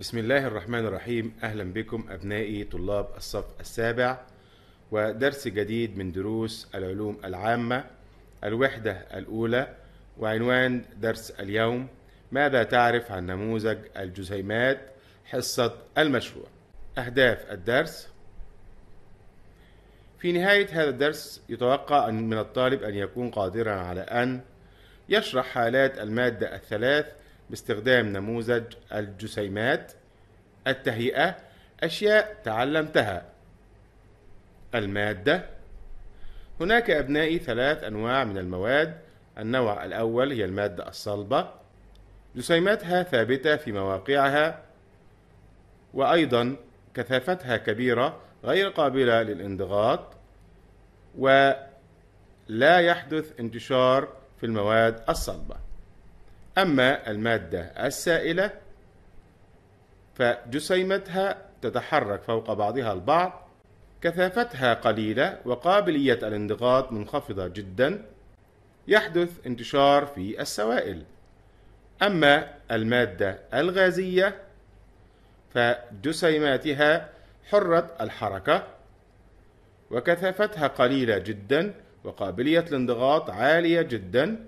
بسم الله الرحمن الرحيم أهلا بكم أبنائي طلاب الصف السابع ودرس جديد من دروس العلوم العامة الوحدة الأولى وعنوان درس اليوم ماذا تعرف عن نموذج الجزيمات حصة المشروع أهداف الدرس في نهاية هذا الدرس يتوقع من الطالب أن يكون قادرا على أن يشرح حالات المادة الثلاث باستخدام نموذج الجسيمات التهيئة أشياء تعلمتها المادة هناك أبنائي ثلاث أنواع من المواد النوع الأول هي المادة الصلبة جسيماتها ثابتة في مواقعها وأيضا كثافتها كبيرة غير قابلة للانضغاط ولا يحدث انتشار في المواد الصلبه أما المادة السائلة فجسيمتها تتحرك فوق بعضها البعض كثافتها قليلة وقابلية الانضغاط منخفضة جدا يحدث انتشار في السوائل أما المادة الغازية فجسيماتها حرة الحركة وكثافتها قليلة جدا وقابلية الانضغاط عالية جدا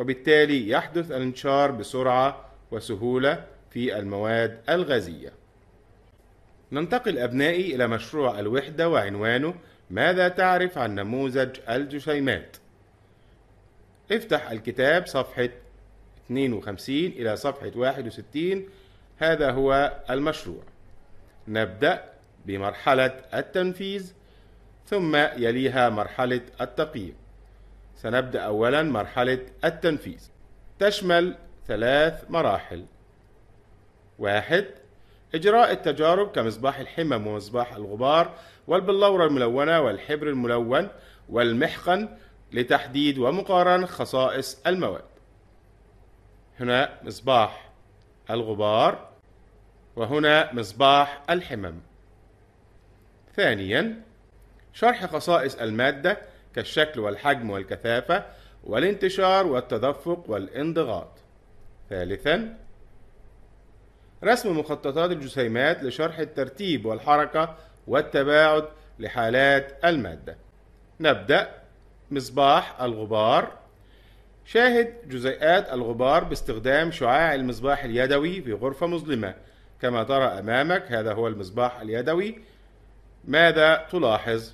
وبالتالي يحدث الانشار بسرعة وسهولة في المواد الغازية. ننتقل أبنائي إلى مشروع الوحدة وعنوانه ماذا تعرف عن نموذج الجسيمات؟ افتح الكتاب صفحة 52 إلى صفحة 61 هذا هو المشروع. نبدأ بمرحلة التنفيذ ثم يليها مرحلة التقييم. سنبدأ أولا مرحلة التنفيذ تشمل ثلاث مراحل واحد إجراء التجارب كمصباح الحمم ومصباح الغبار والبلورة الملونة والحبر الملون والمحقن لتحديد ومقارنة خصائص المواد هنا مصباح الغبار وهنا مصباح الحمم ثانيا شرح خصائص المادة كالشكل والحجم والكثافة والانتشار والتدفق والانضغاط. ثالثا رسم مخططات الجسيمات لشرح الترتيب والحركة والتباعد لحالات المادة. نبدأ مصباح الغبار شاهد جزيئات الغبار باستخدام شعاع المصباح اليدوي في غرفة مظلمة كما ترى أمامك هذا هو المصباح اليدوي ماذا تلاحظ؟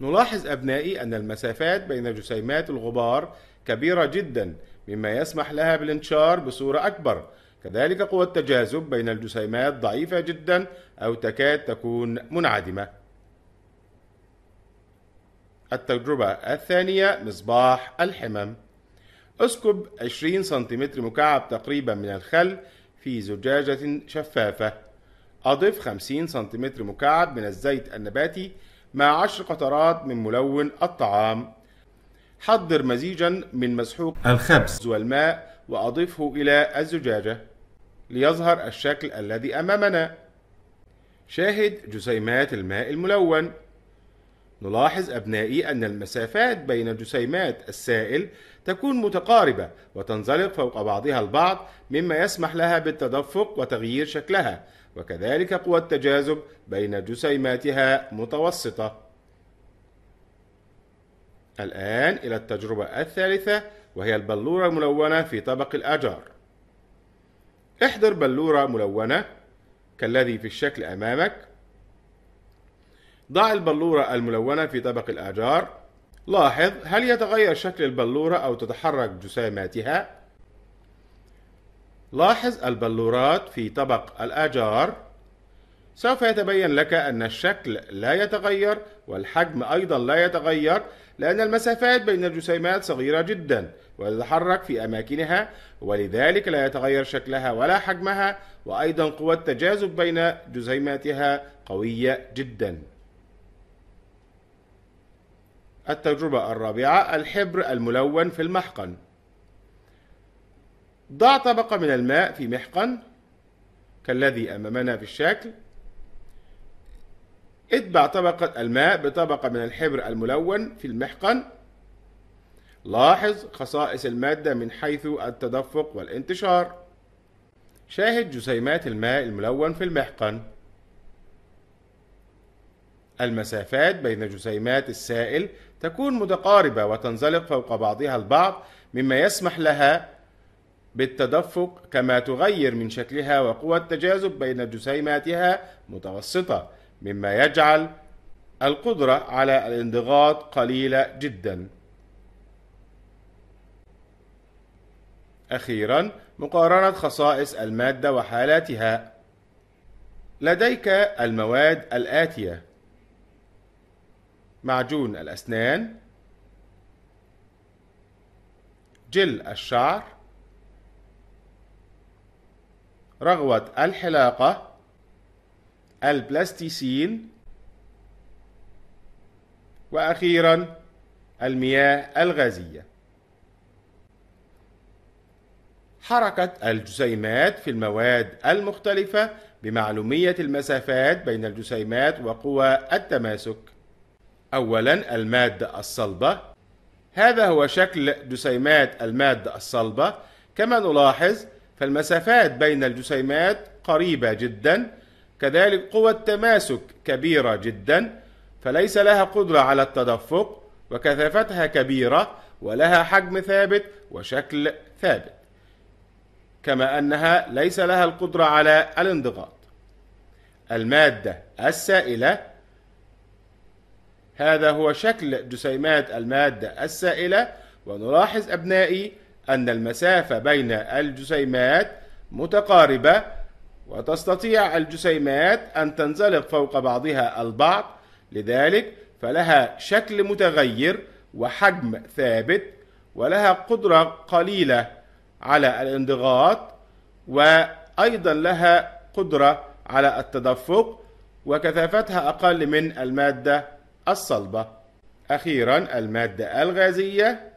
نلاحظ أبنائي أن المسافات بين جسيمات الغبار كبيرة جدا مما يسمح لها بالانتشار بصورة أكبر كذلك قوى التجاذب بين الجسيمات ضعيفة جدا أو تكاد تكون منعدمة التجربة الثانية مصباح الحمم اسكب 20 سنتيمتر مكعب تقريبا من الخل في زجاجة شفافة أضف 50 سنتيمتر مكعب من الزيت النباتي مع عشر قطرات من ملون الطعام حضر مزيجا من مسحوق الخبز والماء وأضفه إلى الزجاجة ليظهر الشكل الذي أمامنا شاهد جسيمات الماء الملون نلاحظ أبنائي أن المسافات بين جسيمات السائل تكون متقاربة وتنزلق فوق بعضها البعض مما يسمح لها بالتدفق وتغيير شكلها وكذلك قوى التجاذب بين جسيماتها متوسطة. الآن إلى التجربة الثالثة وهي البلورة الملونة في طبق الآجار. احضر بلورة ملونة كالذي في الشكل أمامك. ضع البلورة الملونة في طبق الآجار. لاحظ هل يتغير شكل البلورة أو تتحرك جسيماتها؟ لاحظ البلورات في طبق الآجار سوف يتبين لك أن الشكل لا يتغير والحجم أيضا لا يتغير لأن المسافات بين الجسيمات صغيرة جدا وتتحرك في أماكنها ولذلك لا يتغير شكلها ولا حجمها وأيضا قوى التجاذب بين جسيماتها قوية جدا التجربة الرابعة الحبر الملون في المحقن ضع طبقة من الماء في محقن كالذي أمامنا في الشكل اتبع طبقة الماء بطبقة من الحبر الملون في المحقن لاحظ خصائص المادة من حيث التدفق والانتشار شاهد جسيمات الماء الملون في المحقن المسافات بين جسيمات السائل تكون متقاربة وتنزلق فوق بعضها البعض مما يسمح لها بالتدفق كما تغير من شكلها وقوى التجاذب بين جسيماتها متوسطة مما يجعل القدرة على الانضغاط قليلة جدا. أخيرا مقارنة خصائص المادة وحالاتها. لديك المواد الآتية: معجون الأسنان، جل الشعر، رغوة الحلاقة البلاستيسين وأخيرا المياه الغازية حركة الجسيمات في المواد المختلفة بمعلومية المسافات بين الجسيمات وقوى التماسك أولا المادة الصلبة هذا هو شكل جسيمات المادة الصلبة كما نلاحظ فالمسافات بين الجسيمات قريبة جدا كذلك قوى التماسك كبيرة جدا فليس لها قدرة على التدفق وكثافتها كبيرة ولها حجم ثابت وشكل ثابت كما أنها ليس لها القدرة على الانضغاط المادة السائلة هذا هو شكل جسيمات المادة السائلة ونلاحظ أبنائي أن المسافة بين الجسيمات متقاربة وتستطيع الجسيمات أن تنزلق فوق بعضها البعض لذلك فلها شكل متغير وحجم ثابت ولها قدرة قليلة على الانضغاط وأيضا لها قدرة على التدفق وكثافتها أقل من المادة الصلبة أخيرا المادة الغازية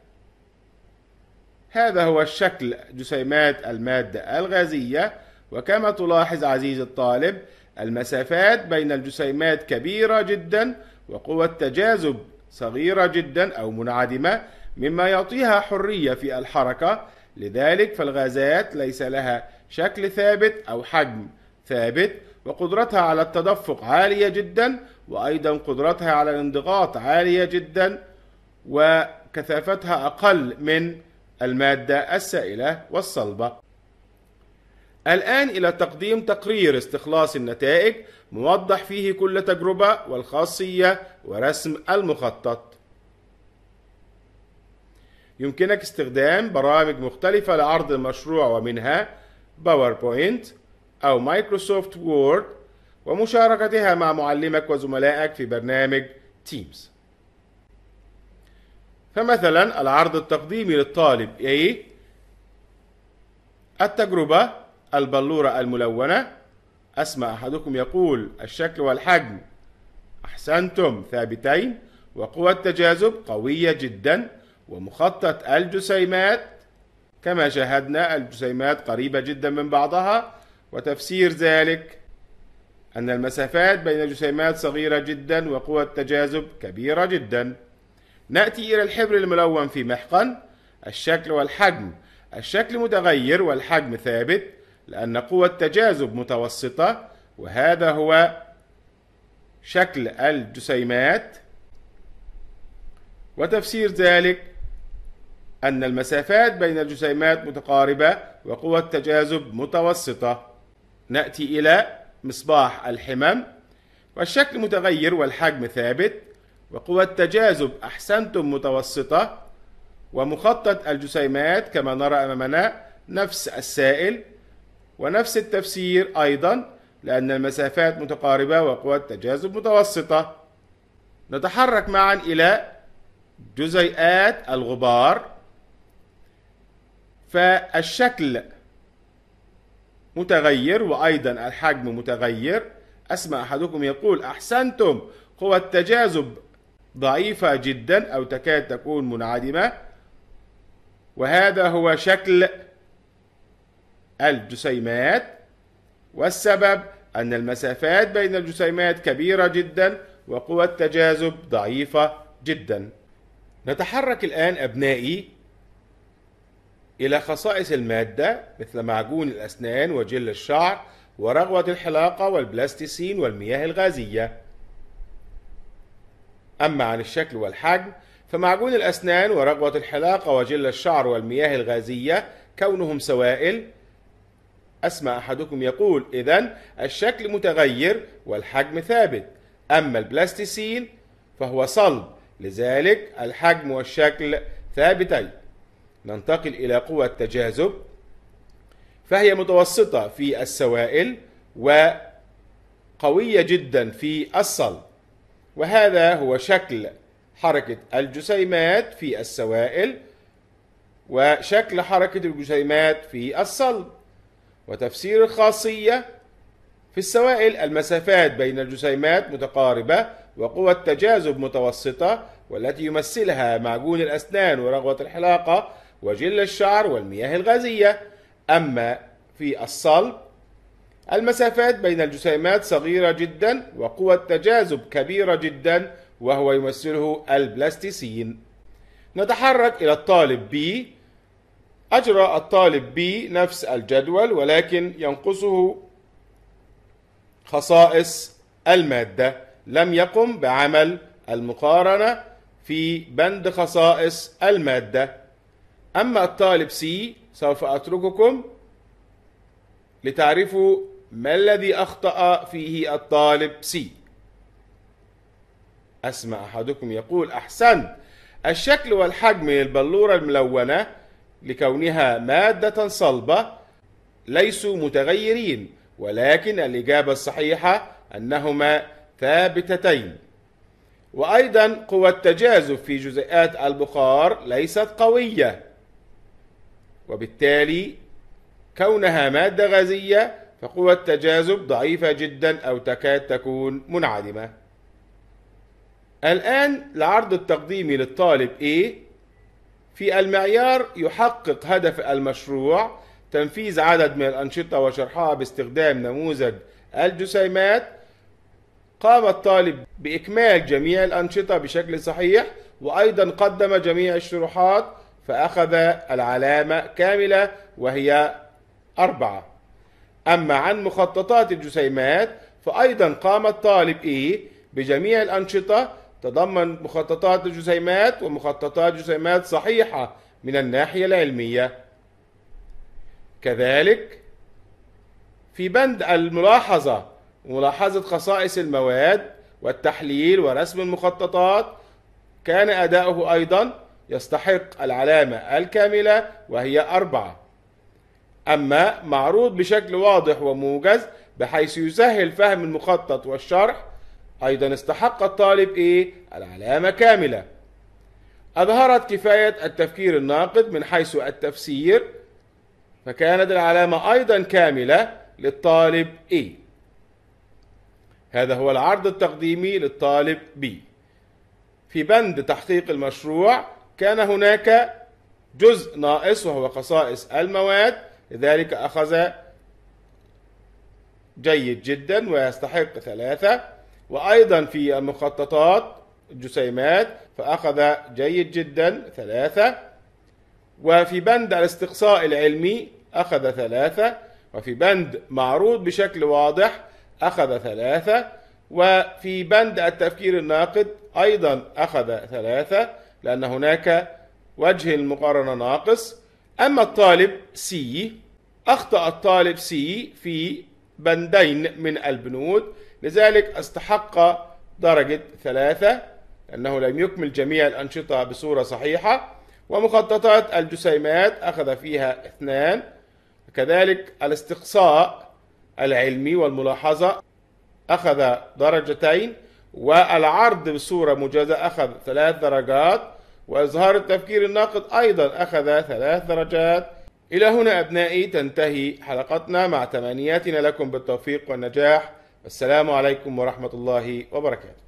هذا هو الشكل جسيمات المادة الغازية وكما تلاحظ عزيزي الطالب المسافات بين الجسيمات كبيرة جدا وقوة التجاذب صغيرة جدا أو منعدمة مما يعطيها حرية في الحركة لذلك فالغازات ليس لها شكل ثابت أو حجم ثابت وقدرتها على التدفق عالية جدا وأيضا قدرتها على الانضغاط عالية جدا وكثافتها أقل من المادة السائلة والصلبة. الآن إلى تقديم تقرير استخلاص النتائج موضح فيه كل تجربة والخاصية ورسم المخطط. يمكنك استخدام برامج مختلفة لعرض المشروع ومنها باوربوينت أو مايكروسوفت وورد ومشاركتها مع معلمك وزملائك في برنامج تيمز فمثلا العرض التقديمي للطالب ايه التجربة البلورة الملونة أسمع أحدكم يقول الشكل والحجم أحسنتم ثابتين وقوى التجاذب قوية جدا ومخطط الجسيمات كما شاهدنا الجسيمات قريبة جدا من بعضها وتفسير ذلك أن المسافات بين الجسيمات صغيرة جدا وقوى التجاذب كبيرة جدا نأتي إلى الحبر الملون في محقن الشكل والحجم الشكل متغير والحجم ثابت لأن قوى التجاذب متوسطة وهذا هو شكل الجسيمات وتفسير ذلك أن المسافات بين الجسيمات متقاربة وقوى التجاذب متوسطة نأتي إلى مصباح الحمم والشكل متغير والحجم ثابت وقوى التجاذب أحسنتم متوسطة ومخطط الجسيمات كما نرى أمامنا نفس السائل ونفس التفسير أيضا لأن المسافات متقاربة وقوى التجاذب متوسطة نتحرك معا إلى جزيئات الغبار فالشكل متغير وأيضا الحجم متغير أسمع أحدكم يقول أحسنتم قوى التجاذب ضعيفة جدا أو تكاد تكون منعدمة وهذا هو شكل الجسيمات والسبب أن المسافات بين الجسيمات كبيرة جدا وقوى التجاذب ضعيفة جدا نتحرك الآن أبنائي إلى خصائص المادة مثل معجون الأسنان وجل الشعر ورغوة الحلاقة والبلاستيسين والمياه الغازية أما عن الشكل والحجم فمعجون الأسنان ورغوة الحلاقة وجل الشعر والمياه الغازية كونهم سوائل أسمع أحدكم يقول إذا الشكل متغير والحجم ثابت أما البلاستيسين فهو صلب لذلك الحجم والشكل ثابتين ننتقل إلى قوى التجاذب فهي متوسطة في السوائل وقوية جدا في الصلب وهذا هو شكل حركة الجسيمات في السوائل وشكل حركة الجسيمات في الصلب وتفسير الخاصية في السوائل المسافات بين الجسيمات متقاربة وقوى التجاذب متوسطة والتي يمثلها معجون الأسنان ورغوة الحلاقة وجل الشعر والمياه الغازية أما في الصلب المسافات بين الجسيمات صغيرة جدا وقوى التجاذب كبيرة جدا وهو يمثله البلاستيسين نتحرك إلى الطالب بي أجرى الطالب بي نفس الجدول ولكن ينقصه خصائص المادة لم يقم بعمل المقارنة في بند خصائص المادة أما الطالب سي سوف أترككم لتعرفوا ما الذي أخطأ فيه الطالب سي أسمع أحدكم يقول أحسنت الشكل والحجم للبلورة الملونة لكونها مادة صلبة ليسوا متغيرين ولكن الإجابة الصحيحة أنهما ثابتتين وأيضا قوى التجاذب في جزيئات البخار ليست قوية وبالتالي كونها مادة غازية فقوى التجاذب ضعيفة جدا أو تكاد تكون منعدمة الآن العرض التقديمي للطالب A في المعيار يحقق هدف المشروع تنفيذ عدد من الأنشطة وشرحها باستخدام نموذج الجسيمات قام الطالب بإكمال جميع الأنشطة بشكل صحيح وأيضا قدم جميع الشروحات فأخذ العلامة كاملة وهي أربعة أما عن مخططات الجسيمات فأيضا قام الطالب إيه بجميع الأنشطة تضمن مخططات الجسيمات ومخططات جسيمات صحيحة من الناحية العلمية كذلك في بند الملاحظة ملاحظة خصائص المواد والتحليل ورسم المخططات كان أداؤه أيضا يستحق العلامة الكاملة وهي أربعة أما معروض بشكل واضح وموجز بحيث يسهل فهم المخطط والشرح أيضا استحق الطالب إيه؟ العلامة كاملة أظهرت كفاية التفكير الناقد من حيث التفسير فكانت العلامة أيضا كاملة للطالب A إيه؟ هذا هو العرض التقديمي للطالب B في بند تحقيق المشروع كان هناك جزء ناقص وهو خصائص المواد لذلك أخذ جيد جدا ويستحق ثلاثة وأيضا في المخططات الجسيمات فأخذ جيد جدا ثلاثة وفي بند الاستقصاء العلمي أخذ ثلاثة وفي بند معروض بشكل واضح أخذ ثلاثة وفي بند التفكير الناقد أيضا أخذ ثلاثة لأن هناك وجه المقارنة ناقص أما الطالب سي أخطأ الطالب سي في بندين من البنود لذلك استحق درجة ثلاثة لأنه لم يكمل جميع الأنشطة بصورة صحيحة ومخططات الجسيمات أخذ فيها اثنان كذلك الاستقصاء العلمي والملاحظة أخذ درجتين والعرض بصورة مجازة أخذ ثلاث درجات وإظهار التفكير الناقد أيضا أخذ ثلاث درجات إلى هنا أبنائي تنتهي حلقتنا مع تمنياتنا لكم بالتوفيق والنجاح والسلام عليكم ورحمة الله وبركاته